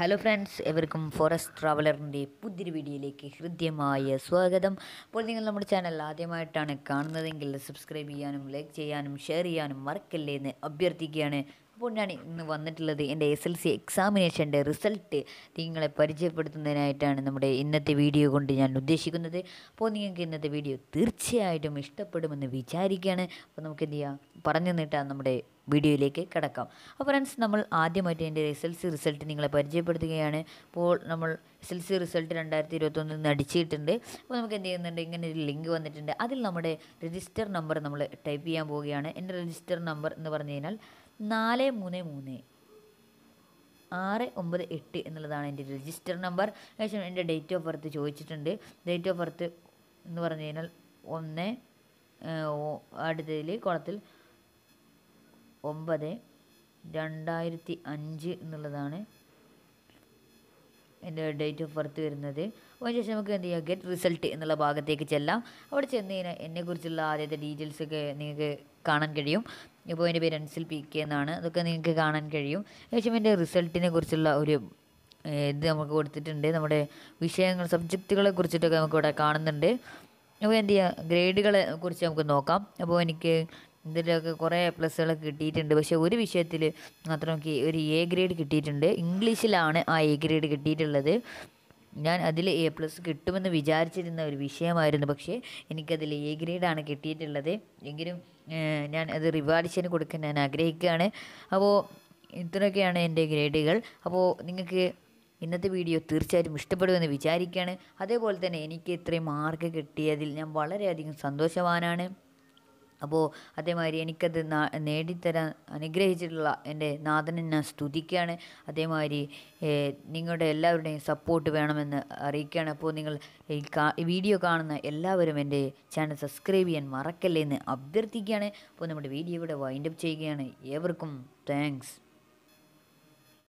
hello friends എവർക്കും forest ട്രാവലറിൻ്റെ പുതിയൊരു വീഡിയോയിലേക്ക് ഹൃദ്യമായ സ്വാഗതം അപ്പോൾ നിങ്ങൾ നമ്മുടെ ചാനൽ ആദ്യമായിട്ടാണ് കാണുന്നതെങ്കിൽ സബ്സ്ക്രൈബ് ചെയ്യാനും ലൈക്ക് ചെയ്യാനും ഷെയർ ചെയ്യാനും മറക്കല്ലേ എന്ന് അഭ്യർത്ഥിക്കുകയാണ് അപ്പോൾ ഇന്ന് വന്നിട്ടുള്ളത് എൻ്റെ എസ് എൽ സി എക്സാമിനേഷൻ്റെ റിസൾട്ട് നിങ്ങളെ പരിചയപ്പെടുത്തുന്നതിനായിട്ടാണ് നമ്മുടെ ഇന്നത്തെ വീഡിയോ കൊണ്ട് ഞാൻ ഉദ്ദേശിക്കുന്നത് അപ്പോൾ നിങ്ങൾക്ക് ഇന്നത്തെ വീഡിയോ തീർച്ചയായിട്ടും ഇഷ്ടപ്പെടുമെന്ന് വിചാരിക്കുകയാണ് അപ്പോൾ നമുക്ക് എന്ത് ചെയ്യാം പറഞ്ഞു നിന്നിട്ടാണ് നമ്മുടെ വീഡിയോയിലേക്ക് കിടക്കാം അപ്പോൾ ഫ്രണ്ട്സ് നമ്മൾ ആദ്യമായിട്ട് എൻ്റെ എസ് എൽ സി റിസൾട്ട് നിങ്ങളെ പരിചയപ്പെടുത്തുകയാണ് അപ്പോൾ നമ്മൾ എസ് എൽ സി റിസൾട്ട് രണ്ടായിരത്തി ഇരുപത്തൊന്നിൽ നിന്ന് അടിച്ചിട്ടുണ്ട് അപ്പോൾ നമുക്ക് എന്ത് ചെയ്യുന്നുണ്ട് ഇങ്ങനെ ഒരു ലിങ്ക് വന്നിട്ടുണ്ട് അതിൽ നമ്മുടെ രജിസ്റ്റർ നമ്പർ നമ്മൾ ടൈപ്പ് ചെയ്യാൻ പോവുകയാണ് എൻ്റെ രജിസ്റ്റർ നമ്പർ എന്ന് പറഞ്ഞു കഴിഞ്ഞാൽ നാല് മൂന്ന് മൂന്ന് ആറ് ഒമ്പത് എട്ട് എന്നുള്ളതാണ് എൻ്റെ രജിസ്റ്റർ നമ്പർ ഏകദേശം എൻ്റെ ഡേറ്റ് ഓഫ് ബർത്ത് ചോദിച്ചിട്ടുണ്ട് ഡേറ്റ് ഓഫ് ബർത്ത് എന്ന് പറഞ്ഞു കഴിഞ്ഞാൽ ഒന്ന് അടുത്തതിൽ കുളത്തിൽ ഒമ്പത് രണ്ടായിരത്തി അഞ്ച് എന്നുള്ളതാണ് എൻ്റെ ഡേറ്റ് ഓഫ് ബർത്ത് വരുന്നത് ശേഷം നമുക്ക് എന്ത് ചെയ്യാം ഗെറ്റ് റിസൾട്ട് എന്നുള്ള ഭാഗത്തേക്ക് ചെല്ലാം അവിടെ ചെന്ന് കഴിഞ്ഞാൽ എന്നെക്കുറിച്ചുള്ള ആദ്യത്തെ ഡീറ്റെയിൽസൊക്കെ നിങ്ങൾക്ക് കാണാൻ കഴിയും ഇപ്പോൾ പേര് അൻസിൽ പി കെ എന്നാണ് അതൊക്കെ നിങ്ങൾക്ക് കാണാൻ കഴിയും ഏകദേശം എൻ്റെ റിസൾട്ടിനെ കുറിച്ചുള്ള ഒരു ഇത് നമുക്ക് കൊടുത്തിട്ടുണ്ട് നമ്മുടെ വിഷയങ്ങൾ സബ്ജക്റ്റുകളെ കുറിച്ചിട്ടൊക്കെ നമുക്കിവിടെ കാണുന്നുണ്ട് അപ്പോൾ എന്ത് ചെയ്യുക ഗ്രേഡുകളെ കുറിച്ച് നമുക്ക് നോക്കാം അപ്പോൾ എനിക്ക് ഇതിലൊക്കെ കുറേ പ്ലസ്സുകളൊക്കെ കിട്ടിയിട്ടുണ്ട് പക്ഷേ ഒരു വിഷയത്തിൽ മാത്രം ഒരു എ ഗ്രേഡ് കിട്ടിയിട്ടുണ്ട് ഇംഗ്ലീഷിലാണ് ആ എ ഗ്രേഡ് കിട്ടിയിട്ടുള്ളത് ഞാൻ അതിൽ എ പ്ലസ് കിട്ടുമെന്ന് വിചാരിച്ചിരുന്ന ഒരു വിഷയമായിരുന്നു പക്ഷേ എനിക്കതിൽ എ ഗ്രേഡാണ് കിട്ടിയിട്ടുള്ളത് എങ്കിലും ഞാൻ അത് റിവാർഡിഷന് കൊടുക്കാൻ ഞാൻ ആഗ്രഹിക്കുകയാണ് അപ്പോൾ ഇത്രയൊക്കെയാണ് എൻ്റെ ഗ്രേഡുകൾ അപ്പോൾ നിങ്ങൾക്ക് ഇന്നത്തെ വീഡിയോ തീർച്ചയായിട്ടും ഇഷ്ടപ്പെടുമെന്ന് വിചാരിക്കുകയാണ് അതേപോലെ തന്നെ എനിക്ക് ഇത്രയും മാർക്ക് കിട്ടിയതിൽ ഞാൻ വളരെയധികം സന്തോഷവാനാണ് അപ്പോൾ അതേമാതിരി എനിക്കത് നേടിത്തരാൻ അനുഗ്രഹിച്ചിട്ടുള്ള എൻ്റെ നാഥനെ ഞാൻ സ്തുതിക്കുകയാണ് അതേമാതിരി നിങ്ങളുടെ എല്ലാവരുടെയും സപ്പോർട്ട് വേണമെന്ന് അറിയിക്കുകയാണ് അപ്പോൾ നിങ്ങൾ ഈ വീഡിയോ കാണുന്ന എല്ലാവരും എൻ്റെ ചാനൽ സബ്സ്ക്രൈബ് ചെയ്യാൻ മറക്കല്ലേ എന്ന് അഭ്യർത്ഥിക്കുകയാണ് അപ്പോൾ നമ്മുടെ വീഡിയോ ഇവിടെ വൈൻഡപ്പ് ചെയ്യുകയാണ് ഏവർക്കും താങ്ക്സ്